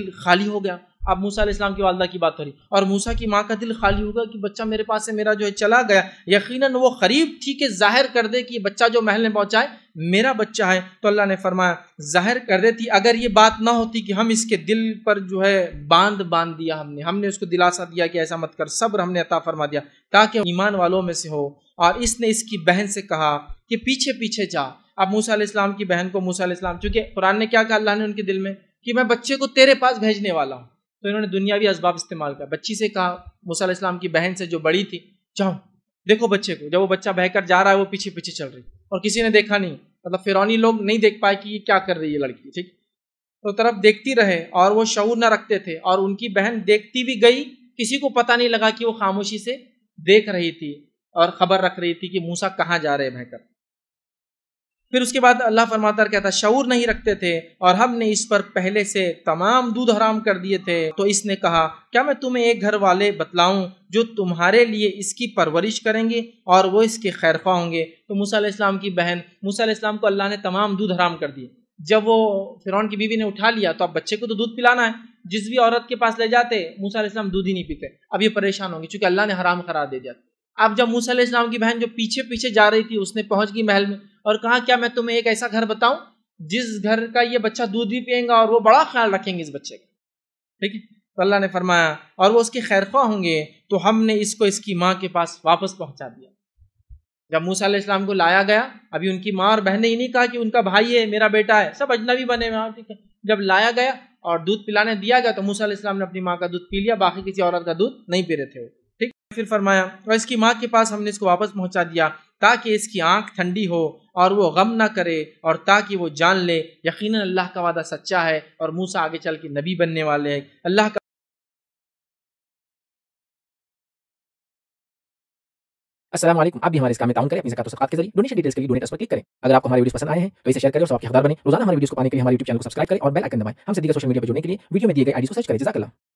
दिल खाली हो गया अब मूसा इस्लाम की वालदा की बात हो रही और मूसा की माँ का दिल खाली होगा कि बच्चा मेरे पास से मेरा जो है चला गया यकीनन वो करीब थी कि जाहिर कर दे कि बच्चा जो महल में पहुँचाए मेरा बच्चा है तो अल्लाह ने फरमाया जाहिर कर देती अगर ये बात ना होती कि हम इसके दिल पर जो है बांध बांध दिया हमने हमने उसको दिलासा दिया कि ऐसा मत कर सब्र हमने अता फरमा दिया ताकि ईमान वालों में से हो और इसने इसकी बहन से कहा कि पीछे पीछे जा अब मूसा इस्लाम की बहन को मूसा इस्लाम चूँकि कुरान ने क्या कहा अल्लाह ने उनके दिल में कि मैं बच्चे को तेरे पास भेजने वाला हूँ तो इन्होंने दुनियावी असबाब इस्तेमाल किया बच्ची से कहा मूसा इस्लाम की बहन से जो बड़ी थी जाओ देखो बच्चे को जब वो बच्चा बहकर जा रहा है वो पीछे पीछे चल रही और किसी ने देखा नहीं मतलब फिरौनी लोग नहीं देख पाए कि ये क्या कर रही है लड़की ठीक तो तरफ देखती रहे और वो शऊर न रखते थे और उनकी बहन देखती भी गई किसी को पता नहीं लगा कि वो खामोशी से देख रही थी और खबर रख रही थी कि मूसा कहाँ जा रहे हैं बहकर फिर उसके बाद अल्लाह फरमाता कहता शऊर नहीं रखते थे और हमने इस पर पहले से तमाम दूध हराम कर दिए थे तो इसने कहा क्या मैं तुम्हें एक घर वाले बतलाऊं जो तुम्हारे लिए इसकी परवरिश करेंगे और वो इसके खैरफा होंगे तो मूसा इस्लाम की बहन मूसा इस्लाम को अल्लाह ने तमाम दूध हराम कर दिए जब वो फिरौन की बीवी ने उठा लिया तो अब बच्चे को तो दूध पिलाना है जिस भी औरत के पास ले जाते मूसा इस्लाम दूध ही नहीं पीते अब ये परेशान होंगे क्योंकि अल्लाह ने हराम करार दे दिया अब जब मूसा इस्लाम की बहन जो पीछे पीछे जा रही थी उसने पहुंच गई महल में और कहा क्या मैं तुम्हें एक ऐसा घर बताऊं जिस घर का ये बच्चा दूध भी पिएगा और वो बड़ा ख्याल रखेंगे इस बच्चे का ठीक है तो अल्लाह ने फरमाया और वो उसके खैरख्वा होंगे तो हमने इसको इसकी माँ के पास वापस पहुंचा दिया जब मूसा इस्लाम को लाया गया अभी उनकी माँ और बहन ने ही नहीं कहा कि उनका भाई है मेरा बेटा है सब अजनबी बने हुए हाँ, ठीक है जब लाया गया और दूध पिलाने दिया गया तो मूसा इस्लाम ने अपनी माँ का दूध पी लिया बाकी किसी औरत का दूध नहीं पी रहे थे वो ठीक फिर फरमाया और इसकी माँ के पास हमने इसको वापस पहुंचा दिया ताकि इसकी आंख ठंडी हो और वो गम ना करे और ताकि वो जान ले यकीनन अल्लाह का वादा सच्चा है और मूसा आगे चल के नबी बनने वाले हैं अल्लाह का असलम आप भी हमारे इस काम में ताउन करें अपनी जकात के जरिए डोनेशन डिटेल्स के लिए डोनेट पर क्लिक करें अगर आपको हमारी वीडियो पसंद आए हैं तो इसे शेयर करें और सबके हकदार बने रोजाना हमारे वीडियो को पाने के लिए हमारे यूट्यूब चैनल को सब्सक्राइब करें और बेल आइकन दबाएं हमसे दीगर सोशल मीडिया पर जुड़ने के लिए वीडियो में दिए गए आईडी को सर्च करें जजाकला